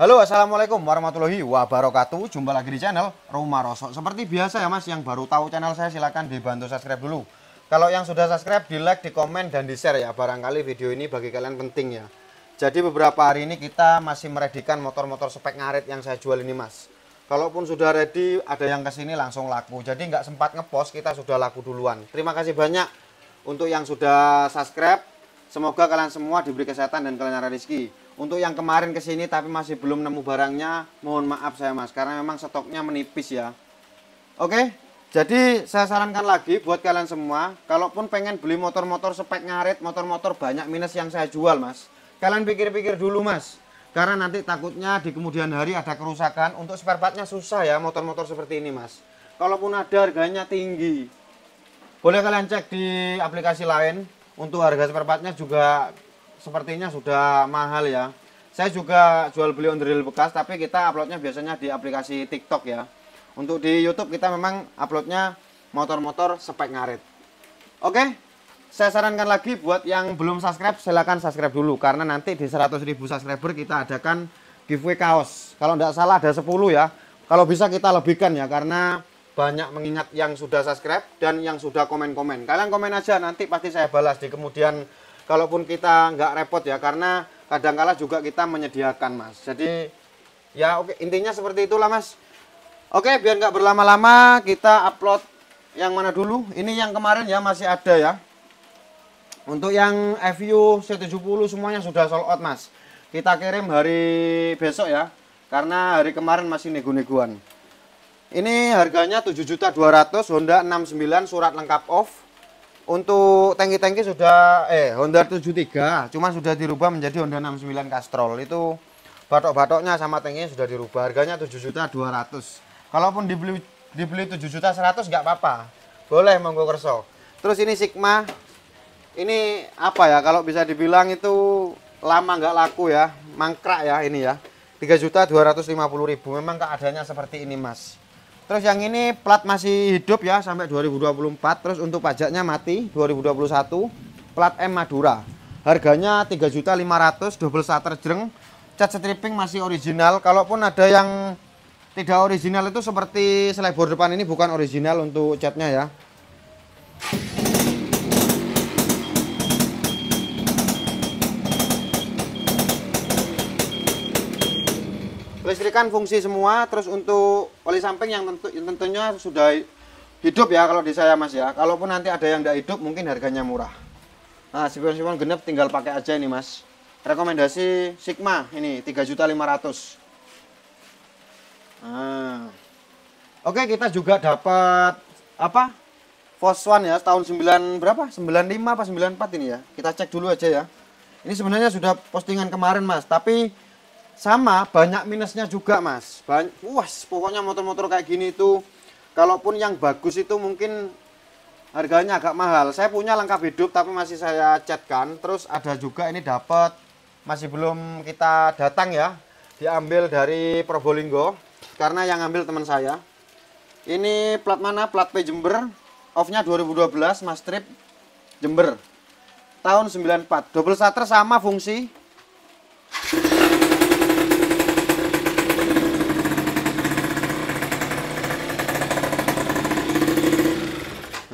Halo assalamualaikum warahmatullahi wabarakatuh Jumpa lagi di channel Rumah Rosok Seperti biasa ya mas yang baru tahu channel saya silahkan dibantu subscribe dulu Kalau yang sudah subscribe di like, di komen, dan di share ya Barangkali video ini bagi kalian penting ya Jadi beberapa hari ini kita masih meredikan motor-motor spek ngaret yang saya jual ini mas Kalaupun sudah ready ada yang kesini langsung laku Jadi nggak sempat ngepost kita sudah laku duluan Terima kasih banyak untuk yang sudah subscribe Semoga kalian semua diberi kesehatan dan kalian rezeki untuk yang kemarin kesini tapi masih belum nemu barangnya, mohon maaf saya mas, karena memang stoknya menipis ya. Oke, jadi saya sarankan lagi buat kalian semua, kalaupun pengen beli motor-motor spek ngarit, motor-motor banyak minus yang saya jual mas, kalian pikir-pikir dulu mas, karena nanti takutnya di kemudian hari ada kerusakan. Untuk spare partnya susah ya motor-motor seperti ini mas, kalaupun ada harganya tinggi. Boleh kalian cek di aplikasi lain, untuk harga spare partnya juga sepertinya sudah mahal ya. Saya juga jual beli on bekas, tapi kita uploadnya biasanya di aplikasi TikTok ya. Untuk di YouTube kita memang uploadnya motor-motor spek ngarit. Oke, saya sarankan lagi buat yang belum subscribe, silahkan subscribe dulu. Karena nanti di 100 ribu subscriber kita adakan giveaway kaos. Kalau tidak salah ada 10 ya. Kalau bisa kita lebihkan ya, karena banyak mengingat yang sudah subscribe dan yang sudah komen-komen. Kalian komen aja, nanti pasti saya balas di kemudian kalaupun kita nggak repot ya karena kadang kadangkala juga kita menyediakan mas jadi ya oke intinya seperti itulah mas oke biar nggak berlama-lama kita upload yang mana dulu ini yang kemarin ya masih ada ya untuk yang FU C70 semuanya sudah sold out mas kita kirim hari besok ya karena hari kemarin masih nego-negoan ini harganya 7.200 Honda 69 surat lengkap off untuk tangki-tangki sudah eh Honda 73, cuma sudah dirubah menjadi Honda 69 Castrol. Itu batok-batoknya sama tangkinya sudah dirubah. Harganya 7 juta 200. Kalaupun dibeli dibeli 7 juta 100 nggak apa-apa. Boleh monggo kerso. Terus ini Sigma. Ini apa ya kalau bisa dibilang itu lama nggak laku ya, mangkrak ya ini ya. 3 juta 250 ribu. Memang keadaannya seperti ini, Mas. Terus yang ini plat masih hidup ya sampai 2024. Terus untuk pajaknya mati 2021. Plat M Madura. Harganya 3.500 double starter jreng. Cat stripping masih original. Kalaupun ada yang tidak original itu seperti selebor depan ini bukan original untuk catnya ya. kan fungsi semua terus untuk oli samping yang, tentu, yang tentunya sudah hidup ya kalau di saya mas ya kalaupun nanti ada yang tidak hidup mungkin harganya murah nah sipon-sipon genep tinggal pakai aja ini mas rekomendasi Sigma ini 3.500 nah. oke kita juga dapat apa one ya tahun 9 berapa 95 apa 94 ini ya kita cek dulu aja ya ini sebenarnya sudah postingan kemarin mas tapi sama banyak minusnya juga mas banyak wah pokoknya motor-motor kayak gini itu kalaupun yang bagus itu mungkin harganya agak mahal saya punya lengkap hidup tapi masih saya catkan terus ada juga ini dapat masih belum kita datang ya diambil dari Probolinggo karena yang ambil teman saya ini plat mana plat P Jember offnya 2012 mas trip Jember tahun 94 double starter sama fungsi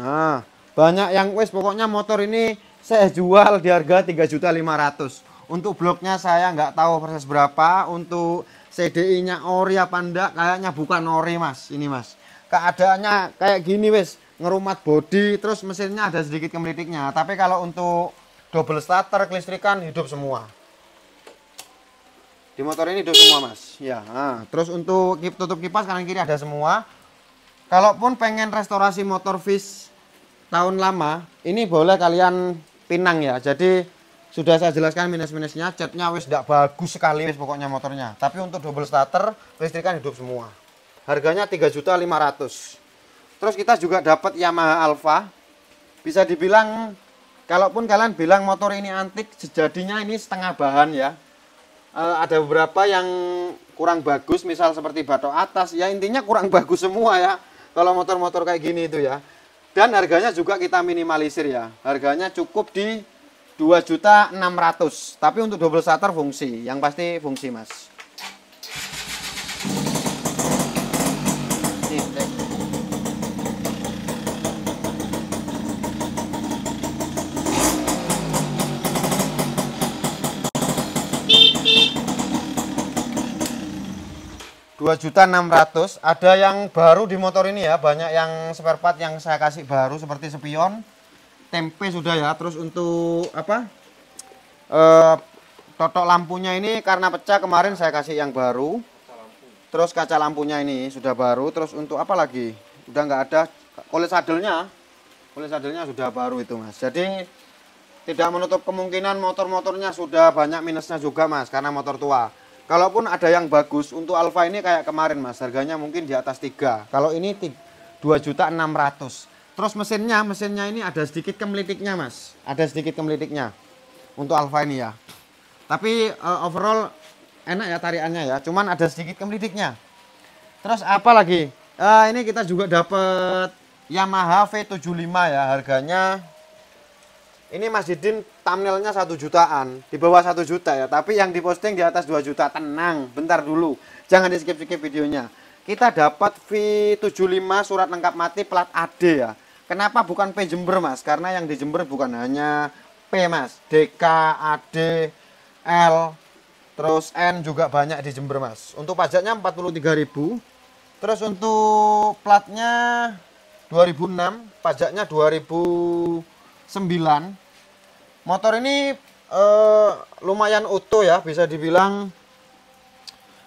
Nah, banyak yang wes pokoknya motor ini saya jual di harga 3.500. Untuk bloknya saya nggak tahu proses berapa, untuk CDI-nya ori apa enggak, kayaknya bukan ori Mas, ini Mas. Keadaannya kayak gini wes, ngerumat bodi, terus mesinnya ada sedikit kemelitiknya, tapi kalau untuk double starter kelistrikan hidup semua. Di motor ini hidup semua Mas. Ya, nah. terus untuk tutup kipas kanan kiri ada semua. Kalaupun pengen restorasi motor fish tahun lama ini boleh kalian pinang ya jadi sudah saya jelaskan minus-minusnya catnya wis tidak bagus sekali wis pokoknya motornya tapi untuk double starter listrikan hidup semua harganya 3.500 terus kita juga dapat Yamaha Alpha bisa dibilang kalaupun kalian bilang motor ini antik sejadinya ini setengah bahan ya e, ada beberapa yang kurang bagus misal seperti batok atas ya intinya kurang bagus semua ya kalau motor-motor kayak gini itu ya dan harganya juga kita minimalisir ya. Harganya cukup di 2.600. Tapi untuk double shutter fungsi, yang pasti fungsi, Mas. juta 2.600 ada yang baru di motor ini ya banyak yang spare part yang saya kasih baru seperti spion tempe sudah ya terus untuk apa e, totok lampunya ini karena pecah kemarin saya kasih yang baru terus kaca lampunya ini sudah baru terus untuk apa lagi udah nggak ada kulit sadelnya kulit sadelnya sudah baru itu mas jadi tidak menutup kemungkinan motor-motornya sudah banyak minusnya juga mas karena motor tua Kalaupun ada yang bagus untuk Alfa ini kayak kemarin Mas, harganya mungkin di atas tiga. Kalau ini dua juta enam ratus. Terus mesinnya, mesinnya ini ada sedikit kemelitiknya Mas. Ada sedikit kemelitiknya untuk Alfa ini ya. Tapi uh, overall enak ya tariannya ya, cuman ada sedikit kemelitiknya. Terus apa lagi? Uh, ini kita juga dapat Yamaha V75 ya, harganya ini Mas Didin thumbnailnya satu jutaan, di bawah satu juta ya. Tapi yang diposting di atas 2 juta. Tenang, bentar dulu. Jangan di skip skip videonya. Kita dapat V75 surat lengkap mati plat AD ya. Kenapa bukan P Jember Mas? Karena yang di Jember bukan hanya P Mas, DK, AD, L, terus N juga banyak di Jember Mas. Untuk pajaknya 43.000. Terus untuk platnya 2006, pajaknya 2000 9 motor ini eh, lumayan utuh ya bisa dibilang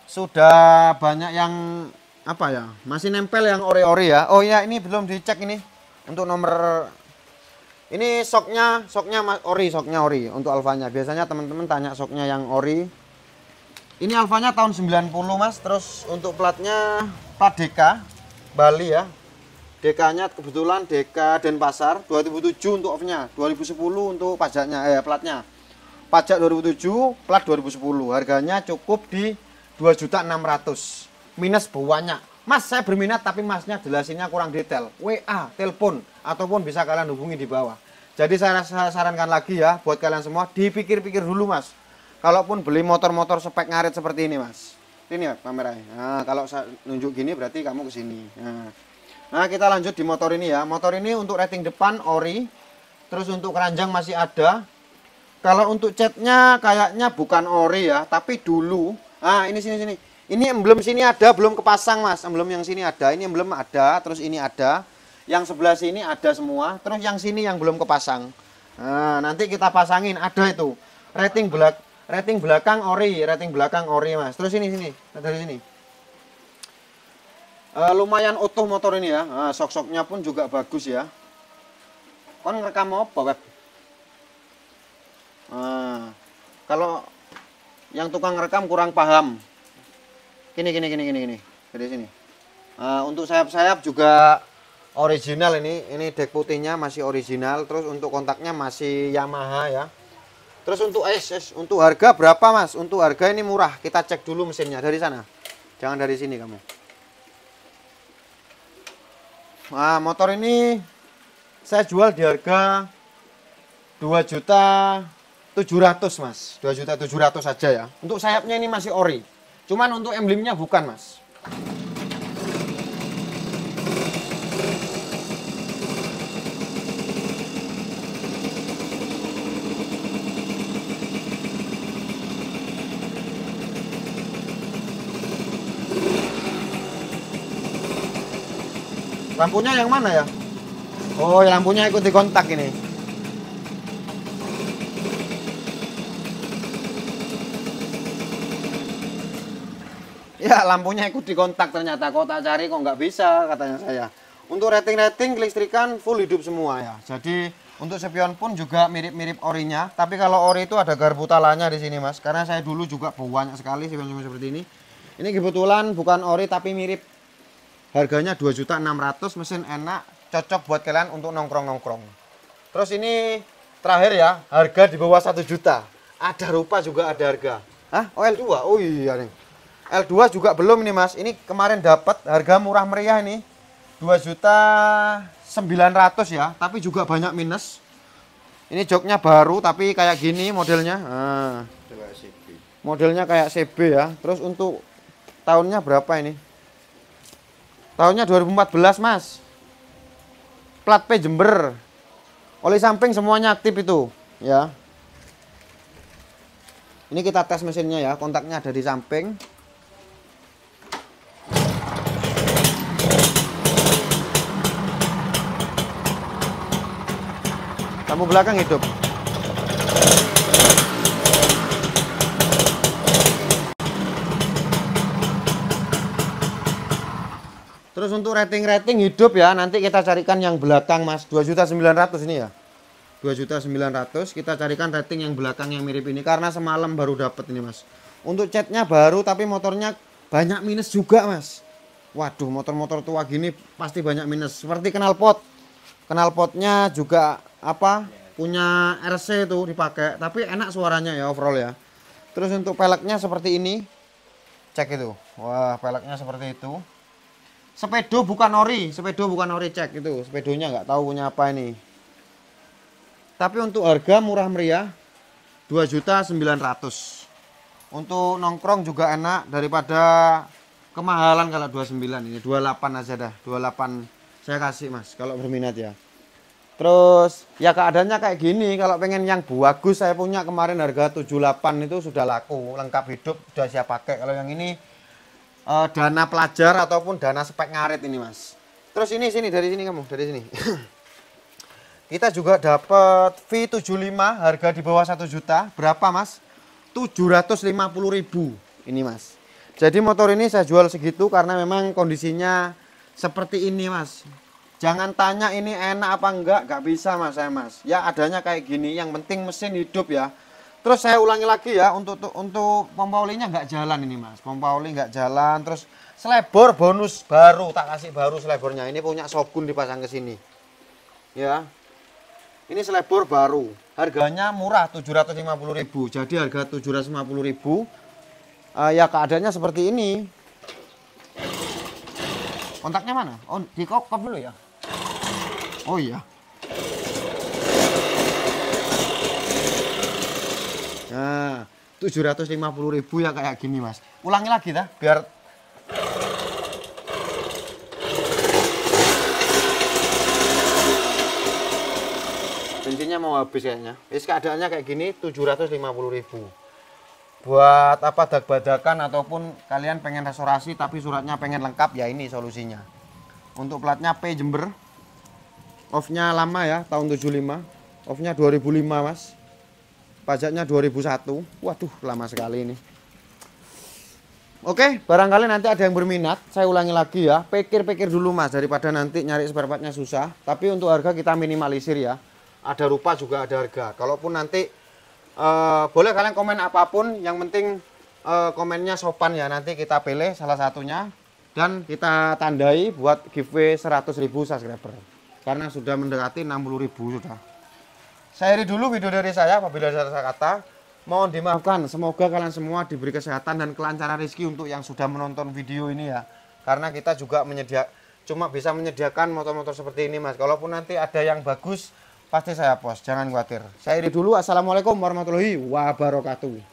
sudah banyak yang apa ya masih nempel yang ori-ori ya oh ya ini belum dicek ini untuk nomor ini soknya soknya ori soknya ori untuk alfanya biasanya teman-teman tanya soknya yang ori ini alfanya tahun 90 mas terus untuk platnya plat Bali ya DK-nya kebetulan DK Denpasar 2007 untuk off-nya, 2010 untuk pajaknya eh platnya. Pajak 2007, plat 2010. Harganya cukup di 2.600. Minus bawahnya. Mas saya berminat tapi masnya jelasinnya kurang detail. WA, telepon ataupun bisa kalian hubungi di bawah. Jadi saya sarankan lagi ya buat kalian semua dipikir-pikir dulu Mas. Kalaupun beli motor-motor spek ngarit seperti ini Mas. Ini ya kameranya. Nah, kalau saya nunjuk gini berarti kamu ke sini. Nah, Nah, kita lanjut di motor ini ya. Motor ini untuk rating depan ori, terus untuk keranjang masih ada. Kalau untuk catnya kayaknya bukan ori ya, tapi dulu. Nah ini sini sini. Ini emblem sini ada, belum kepasang, Mas. Emblem yang sini ada, ini emblem ada, terus ini ada. Yang sebelah sini ada semua, terus yang sini yang belum kepasang. Nah, nanti kita pasangin ada itu. Rating belak rating belakang ori, rating belakang ori, Mas. Terus ini sini, dari sini uh, lumayan utuh motor ini ya nah, sok-soknya pun juga bagus ya Kon rekam apa web nah, kalau yang tukang rekam kurang paham gini gini gini gini gini dari sini nah, untuk sayap-sayap juga original ini ini dek putihnya masih original terus untuk kontaknya masih Yamaha ya terus untuk SS untuk harga berapa mas untuk harga ini murah kita cek dulu mesinnya dari sana jangan dari sini kamu Nah, motor ini saya jual di harga 2 juta 700 mas 2 juta 700 saja ya untuk sayapnya ini masih ori cuman untuk emblemnya bukan mas Lampunya yang mana ya? Oh, lampunya ikut di kontak ini. Ya, lampunya ikut di kontak. ternyata. kok tak cari kok nggak bisa katanya saya. Untuk rating-rating kelistrikan full hidup semua ya. Jadi untuk spion pun juga mirip-mirip orinya. Tapi kalau ori itu ada garpu talanya di sini mas. Karena saya dulu juga banyak sekali sepion spion seperti ini. Ini kebetulan bukan ori tapi mirip Harganya 2.600 mesin enak, cocok buat kalian untuk nongkrong-nongkrong. Terus ini terakhir ya, harga di bawah 1 juta. Ada rupa juga ada harga. Hah? Oh L2. Oh iya nih. L2 juga belum nih Mas. Ini kemarin dapat harga murah meriah ini. 2 juta 900 ya, tapi juga banyak minus. Ini joknya baru tapi kayak gini modelnya. Nah. Modelnya kayak CB ya. Terus untuk tahunnya berapa ini? Tahunnya 2014, Mas. Plat P Jember. Oli samping semuanya aktif itu, ya. Ini kita tes mesinnya ya, kontaknya ada di samping. Kamu belakang hidup. Terus untuk rating-rating hidup ya, nanti kita carikan yang belakang Mas, 2.900 ini ya. 2.900 kita carikan rating yang belakang yang mirip ini karena semalam baru dapat ini Mas. Untuk catnya baru tapi motornya banyak minus juga Mas. Waduh, motor-motor tua gini pasti banyak minus. Seperti knalpot. Knalpotnya juga apa? Punya RC itu dipakai, tapi enak suaranya ya overall ya. Terus untuk peleknya seperti ini. Cek itu. Wah, peleknya seperti itu sepedo bukan ori sepedo bukan ori cek itu sepedonya nggak tahu punya apa ini tapi untuk harga murah meriah juta 2.900 untuk nongkrong juga enak daripada kemahalan kalau 29 ini 28 aja dah 28 saya kasih mas kalau berminat ya terus ya keadaannya kayak gini kalau pengen yang bagus saya punya kemarin harga 78 itu sudah laku lengkap hidup sudah siap pakai kalau yang ini uh, dana pelajar ataupun dana spek ngarit ini mas terus ini sini dari sini kamu dari sini kita juga dapat V75 harga di bawah 1 juta berapa mas 750.000 ini mas jadi motor ini saya jual segitu karena memang kondisinya seperti ini mas jangan tanya ini enak apa enggak enggak bisa mas saya mas ya adanya kayak gini yang penting mesin hidup ya Terus saya ulangi lagi ya untuk untuk pompa olinya nggak jalan ini mas, pompa oli nggak jalan. Terus selebor bonus baru tak kasih baru selebornya. Ini punya Shogun dipasang ke sini, ya. Ini selebor baru, harganya murah ribu Jadi harga 750.000 uh, eh, ya keadaannya seperti ini. Kontaknya mana? Oh di kop dulu ya. Oh iya. 750 ribu ya kayak gini mas ulangi lagi dah biar bensinnya mau habis kayaknya Is keadaannya kayak gini 750 ribu buat apa dag-badakan ataupun kalian pengen restorasi tapi suratnya pengen lengkap ya ini solusinya untuk platnya P Jember offnya lama ya tahun 75 offnya 2005 mas pajaknya 2001 waduh lama sekali ini Oke, barangkali nanti ada yang berminat. Saya ulangi lagi ya, pikir-pikir dulu mas daripada nanti nyari spare susah. Tapi untuk harga kita minimalisir ya. Ada rupa juga ada harga. Kalaupun nanti uh, boleh kalian komen apapun, yang penting uh, komennya sopan ya. Nanti kita pilih salah satunya dan kita tandai buat giveaway 100.000 subscriber. Karena sudah mendekati 60.000 sudah. Saya dulu video dari saya apabila ada salah kata. Mohon dimaafkan. Semoga kalian semua diberi kesehatan dan kelancaran rezeki untuk yang sudah menonton video ini ya. Karena kita juga menyediak cuma bisa menyediakan motor-motor seperti ini Mas. Kalaupun nanti ada yang bagus pasti saya post. Jangan khawatir. Saya iri dulu. Assalamualaikum warahmatullahi wabarakatuh.